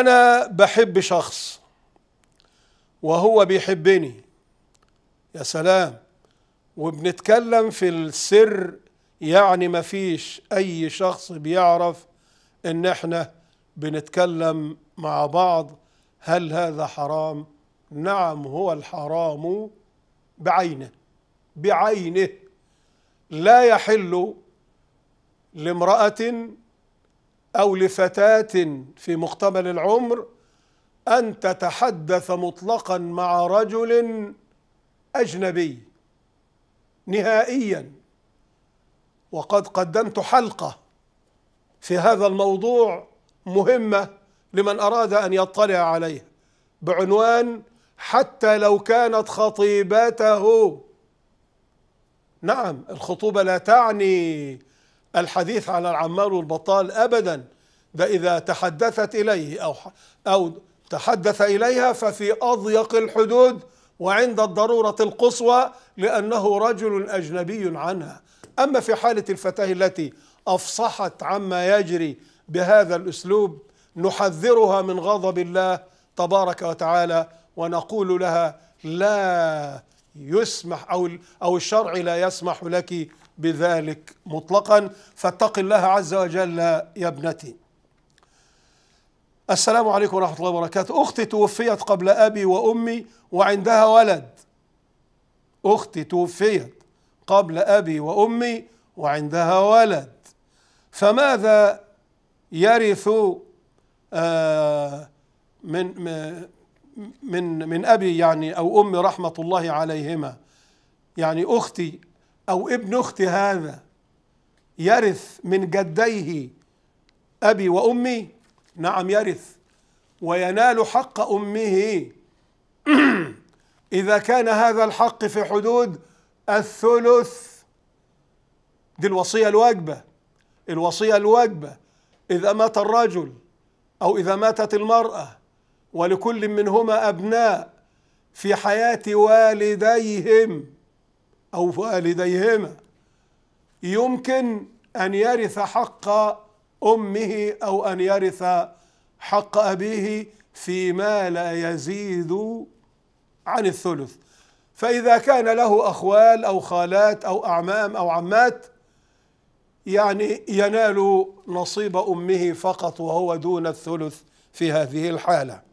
أنا بحب شخص وهو بيحبني يا سلام وبنتكلم في السر يعني ما فيش أي شخص بيعرف إن إحنا بنتكلم مع بعض هل هذا حرام؟ نعم هو الحرام بعينه بعينه لا يحل لامرأة أو لفتاة في مقتبل العمر أن تتحدث مطلقا مع رجل أجنبي نهائيا وقد قدمت حلقة في هذا الموضوع مهمة لمن أراد أن يطلع عليه بعنوان حتى لو كانت خطيبته نعم الخطوبة لا تعني الحديث على العمال والبطال أبدا ده إذا تحدثت إليه أو أو تحدث إليها ففي أضيق الحدود وعند الضرورة القصوى لأنه رجل أجنبي عنها أما في حالة الفتاة التي أفصحت عما يجري بهذا الأسلوب نحذرها من غضب الله تبارك وتعالى ونقول لها لا يسمح أو, أو الشرع لا يسمح لك بذلك مطلقا فاتق الله عز وجل يا ابنتي السلام عليكم ورحمة الله وبركاته أختي توفيت قبل أبي وأمي وعندها ولد أختي توفيت قبل أبي وأمي وعندها ولد فماذا يرث آه، من من من ابي يعني او امي رحمه الله عليهما يعني اختي او ابن اختي هذا يرث من جديه ابي وامي نعم يرث وينال حق امه اذا كان هذا الحق في حدود الثلث دي الوصيه الواجبه الوصيه الواجبه اذا مات الرجل او اذا ماتت المراه ولكل منهما أبناء في حياة والديهم أو والديهما يمكن أن يرث حق أمه أو أن يرث حق أبيه فيما لا يزيد عن الثلث فإذا كان له أخوال أو خالات أو أعمام أو عمات يعني ينال نصيب أمه فقط وهو دون الثلث في هذه الحاله